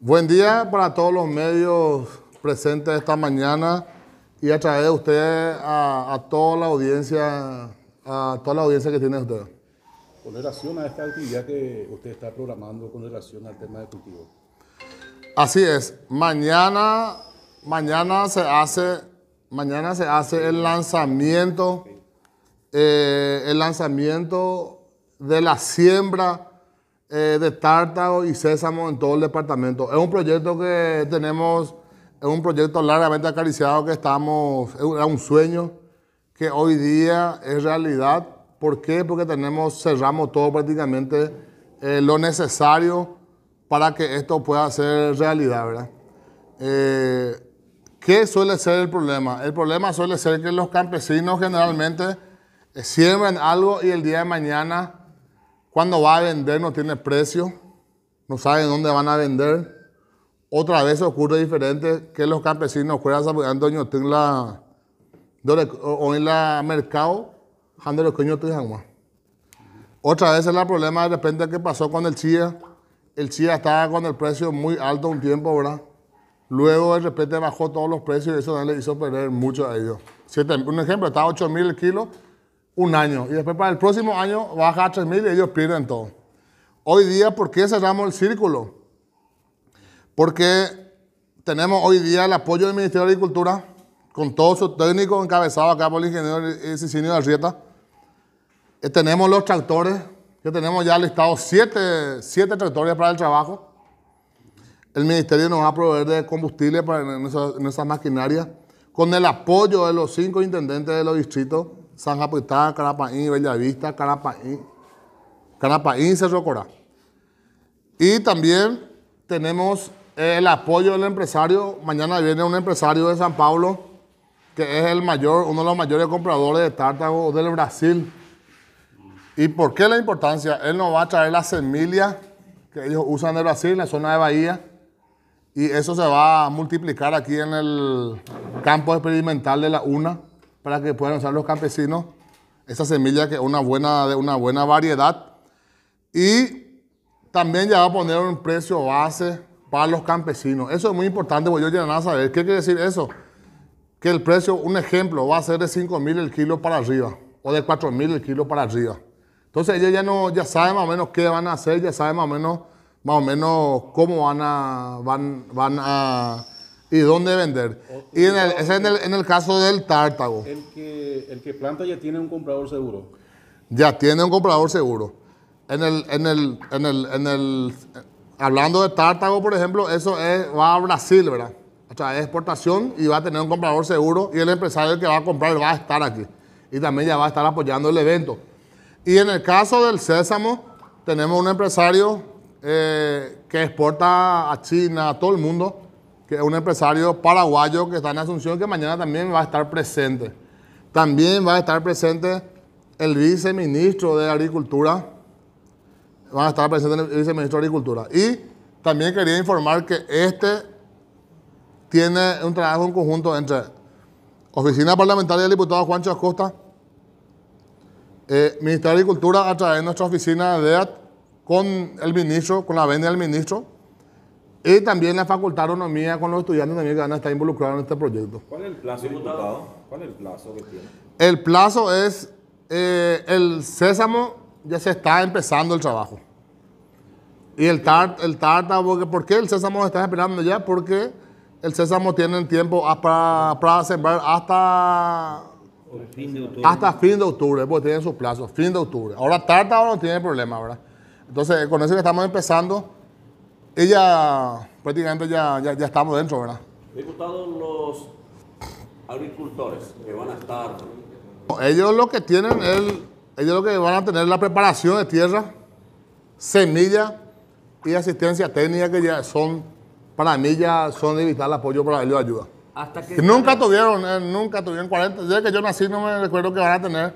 Buen día para todos los medios presentes esta mañana y a través de ustedes a, toda la audiencia, a toda la audiencia que tiene usted. Con relación a esta actividad que usted está programando con relación al tema de cultivo. Así es. Mañana, mañana se hace, mañana se hace el lanzamiento, eh, el lanzamiento de la siembra eh, de tártaro y sésamo en todo el departamento. Es un proyecto que tenemos, es un proyecto largamente acariciado que estamos, era un sueño que hoy día es realidad. ¿Por qué? Porque tenemos, cerramos todo prácticamente eh, lo necesario para que esto pueda ser realidad, ¿verdad? Eh, ¿Qué suele ser el problema? El problema suele ser que los campesinos generalmente siembran algo y el día de mañana cuando va a vender no tiene precio, no saben dónde van a vender. Otra vez ocurre diferente que los campesinos cueran sabiendo Antonio, tengo la o en la mercado de los coños Otra vez es el problema de repente que pasó con el chía. El chía estaba con el precio muy alto un tiempo, ¿verdad? Luego de repente bajó todos los precios y eso le hizo perder mucho a ellos. un ejemplo, estaba 8.000 mil kilos un año. Y después para el próximo año baja a 3.000 y ellos pierden todo. Hoy día, ¿por qué cerramos el círculo? Porque tenemos hoy día el apoyo del Ministerio de Agricultura, con todos sus técnicos encabezado acá por el ingeniero Cicinio de Arrieta. Eh, tenemos los tractores, que tenemos ya listados siete, siete tractores para el trabajo. El ministerio nos va a proveer de combustible para en maquinaria. maquinarias, con el apoyo de los cinco intendentes de los distritos San Japitá, Carapaín, Bellavista, Carapaín, Carapaín, Cerro Corá. Y también tenemos el apoyo del empresario. Mañana viene un empresario de San Pablo, que es el mayor, uno de los mayores compradores de tártago del Brasil. ¿Y por qué la importancia? Él nos va a traer las semillas que ellos usan de Brasil, en la zona de Bahía. Y eso se va a multiplicar aquí en el campo experimental de la UNA para que puedan usar los campesinos esa semilla que es una buena, de una buena variedad. Y también ya va a poner un precio base para los campesinos. Eso es muy importante, porque yo ya nada saber. ¿Qué quiere decir eso? Que el precio, un ejemplo, va a ser de 5.000 el kilo para arriba o de 4.000 el kilo para arriba. Entonces ellos ya, no, ya saben más o menos qué van a hacer, ya saben más o menos, más o menos cómo van a, van a y dónde vender. y en el, ese en en el, caso del tártago. El que, planta ya tiene un comprador seguro. Ya tiene un comprador seguro. En el, en el, hablando de tártago, por ejemplo, eso es, va a Brasil, ¿verdad? O sea, es exportación y va a tener un comprador seguro y el empresario que va a comprar va a estar aquí. Y también ya va a estar apoyando el evento. Y en el caso del sésamo, tenemos un empresario eh, que exporta a China, a todo el mundo, que es un empresario paraguayo que está en Asunción, que mañana también va a estar presente. También va a estar presente el viceministro de Agricultura. Va a estar presente el viceministro de Agricultura. Y también quería informar que este tiene un trabajo en conjunto entre Oficina Parlamentaria del Diputado Juancho Acosta, eh, Ministerio de Agricultura a través de nuestra oficina de DEAT, con el ministro, con la venia del ministro, y también la Facultad de con los estudiantes también que van a estar involucrados en este proyecto. ¿Cuál es el plazo, ¿Cuál es el plazo que tiene? El plazo es, eh, el sésamo ya se está empezando el trabajo. Y el TART, el ¿por qué el sésamo está esperando ya? Porque el sésamo tiene tiempo para, sembrar hasta fin de octubre. Hasta fin de octubre, porque tiene su plazo, fin de octubre. Ahora Tarta no tiene problema, ¿verdad? Entonces, con eso que estamos empezando, ella prácticamente ya, ya, ya estamos dentro, ¿verdad? Diputados, los agricultores que van a estar. Ellos lo que tienen es, ellos lo que van a tener es la preparación de tierra, semilla y asistencia técnica que ya son, para mí ya son de vital apoyo para ellos ayuda. Eh, nunca tuvieron, nunca tuvieron 40, desde que yo nací no me recuerdo que van a tener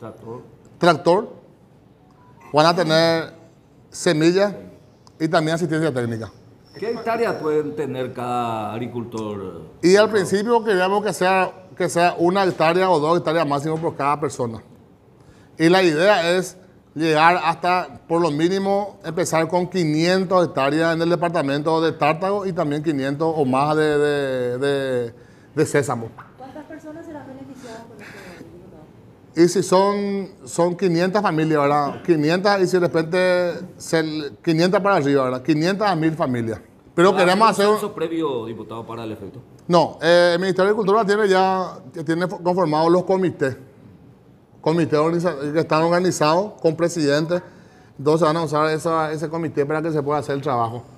tractor, tractor van a tener semillas y también asistencia técnica. ¿Qué hectáreas pueden tener cada agricultor? Y al principio queríamos que sea, que sea una hectárea o dos hectáreas máximo por cada persona. Y la idea es llegar hasta, por lo mínimo, empezar con 500 hectáreas en el departamento de Tártago y también 500 o más de, de, de, de Sésamo. Y si son, son 500 familias, ¿verdad? 500 y si de repente 500 para arriba, ¿verdad? 500 a 1000 familias. Pero queremos hacer... un previo, diputado, para el efecto? No, eh, el Ministerio de Cultura tiene ya tiene conformados los comités. Comités que están organizados con presidentes. Entonces van a usar ese comité para que se pueda hacer el trabajo.